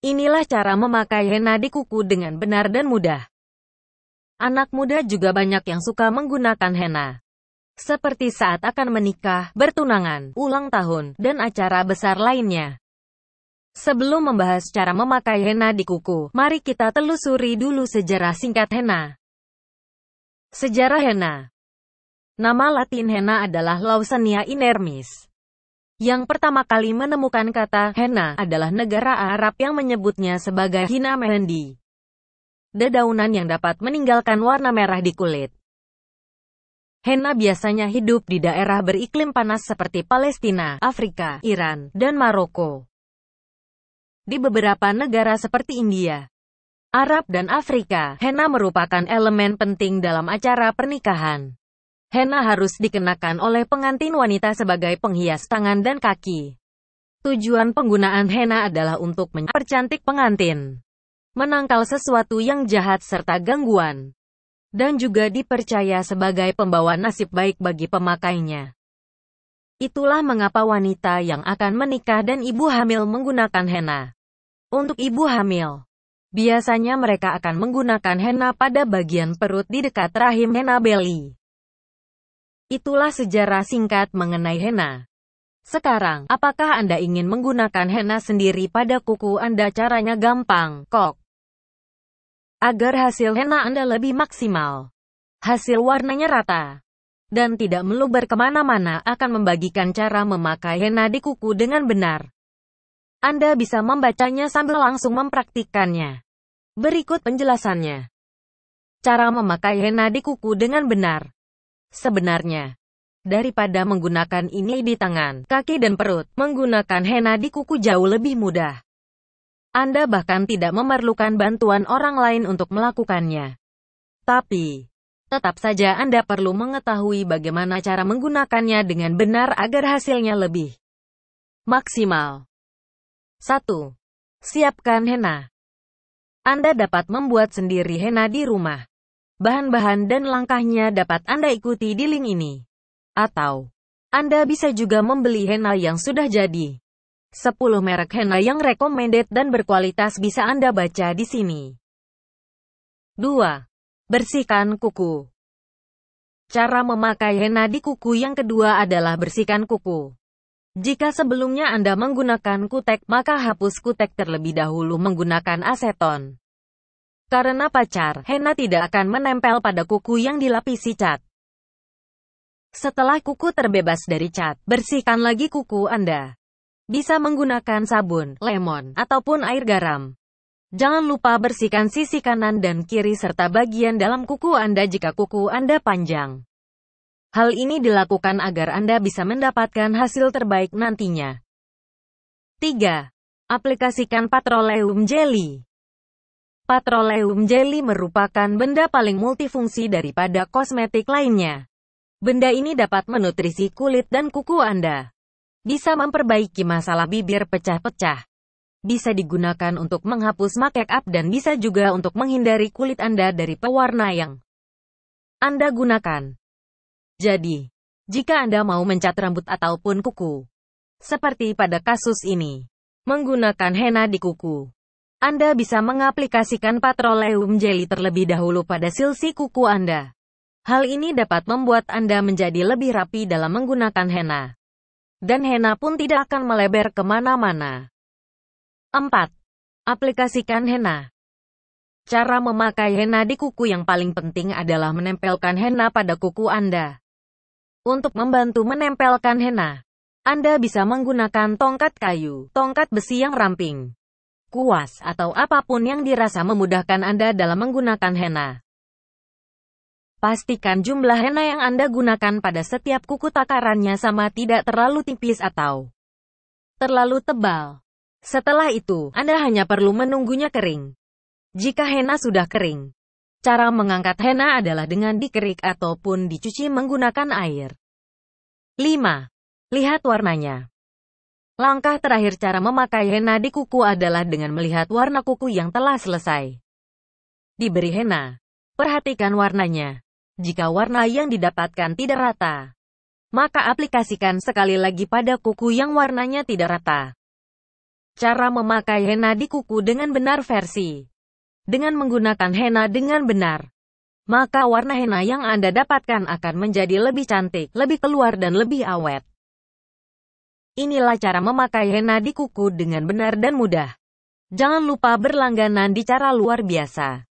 Inilah cara memakai henna di kuku dengan benar dan mudah. Anak muda juga banyak yang suka menggunakan henna. Seperti saat akan menikah, bertunangan, ulang tahun, dan acara besar lainnya. Sebelum membahas cara memakai henna di kuku, mari kita telusuri dulu sejarah singkat henna. Sejarah henna Nama latin henna adalah Lausania inermis yang pertama kali menemukan kata henna adalah negara Arab yang menyebutnya sebagai hina mehendi. Dedaunan yang dapat meninggalkan warna merah di kulit. Henna biasanya hidup di daerah beriklim panas seperti Palestina, Afrika, Iran, dan Maroko. Di beberapa negara seperti India, Arab dan Afrika, henna merupakan elemen penting dalam acara pernikahan. Henna harus dikenakan oleh pengantin wanita sebagai penghias tangan dan kaki. Tujuan penggunaan henna adalah untuk mempercantik pengantin, menangkal sesuatu yang jahat serta gangguan, dan juga dipercaya sebagai pembawa nasib baik bagi pemakainya. Itulah mengapa wanita yang akan menikah dan ibu hamil menggunakan henna. Untuk ibu hamil, biasanya mereka akan menggunakan henna pada bagian perut di dekat rahim henna belly. Itulah sejarah singkat mengenai henna. Sekarang, apakah Anda ingin menggunakan henna sendiri pada kuku Anda? Caranya gampang, kok. Agar hasil henna Anda lebih maksimal. Hasil warnanya rata. Dan tidak meluber kemana-mana akan membagikan cara memakai henna di kuku dengan benar. Anda bisa membacanya sambil langsung mempraktikkannya. Berikut penjelasannya. Cara memakai henna di kuku dengan benar. Sebenarnya, daripada menggunakan ini di tangan, kaki dan perut, menggunakan henna di kuku jauh lebih mudah. Anda bahkan tidak memerlukan bantuan orang lain untuk melakukannya. Tapi, tetap saja Anda perlu mengetahui bagaimana cara menggunakannya dengan benar agar hasilnya lebih maksimal. 1. Siapkan henna. Anda dapat membuat sendiri henna di rumah bahan-bahan dan langkahnya dapat Anda ikuti di link ini. Atau, Anda bisa juga membeli henna yang sudah jadi. 10 merek henna yang recommended dan berkualitas bisa Anda baca di sini. 2. Bersihkan kuku. Cara memakai henna di kuku yang kedua adalah bersihkan kuku. Jika sebelumnya Anda menggunakan kutek, maka hapus kutek terlebih dahulu menggunakan aseton. Karena pacar, henna tidak akan menempel pada kuku yang dilapisi cat. Setelah kuku terbebas dari cat, bersihkan lagi kuku Anda. Bisa menggunakan sabun, lemon, ataupun air garam. Jangan lupa bersihkan sisi kanan dan kiri serta bagian dalam kuku Anda jika kuku Anda panjang. Hal ini dilakukan agar Anda bisa mendapatkan hasil terbaik nantinya. 3. Aplikasikan Petroleum Jelly Patroleum jelly merupakan benda paling multifungsi daripada kosmetik lainnya. Benda ini dapat menutrisi kulit dan kuku Anda. Bisa memperbaiki masalah bibir pecah-pecah. Bisa digunakan untuk menghapus make up dan bisa juga untuk menghindari kulit Anda dari pewarna yang Anda gunakan. Jadi, jika Anda mau mencat rambut ataupun kuku, seperti pada kasus ini, menggunakan henna di kuku anda bisa mengaplikasikan Petroleum Jelly terlebih dahulu pada silsi kuku Anda. Hal ini dapat membuat Anda menjadi lebih rapi dalam menggunakan henna. Dan henna pun tidak akan melebar kemana-mana. 4. Aplikasikan henna Cara memakai henna di kuku yang paling penting adalah menempelkan henna pada kuku Anda. Untuk membantu menempelkan henna, Anda bisa menggunakan tongkat kayu, tongkat besi yang ramping, kuas atau apapun yang dirasa memudahkan Anda dalam menggunakan henna. Pastikan jumlah henna yang Anda gunakan pada setiap kuku takarannya sama tidak terlalu tipis atau terlalu tebal. Setelah itu, Anda hanya perlu menunggunya kering. Jika henna sudah kering, cara mengangkat henna adalah dengan dikerik ataupun dicuci menggunakan air. 5. Lihat warnanya. Langkah terakhir cara memakai henna di kuku adalah dengan melihat warna kuku yang telah selesai. Diberi henna. Perhatikan warnanya. Jika warna yang didapatkan tidak rata, maka aplikasikan sekali lagi pada kuku yang warnanya tidak rata. Cara memakai henna di kuku dengan benar versi. Dengan menggunakan henna dengan benar, maka warna henna yang Anda dapatkan akan menjadi lebih cantik, lebih keluar dan lebih awet. Inilah cara memakai henna di kuku dengan benar dan mudah. Jangan lupa berlangganan di cara luar biasa.